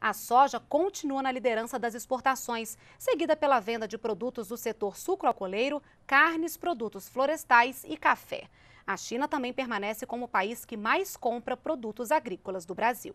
A soja continua na liderança das exportações, seguida pela venda de produtos do setor sucroalcooleiro, carnes, produtos florestais e café. A China também permanece como o país que mais compra produtos agrícolas do Brasil.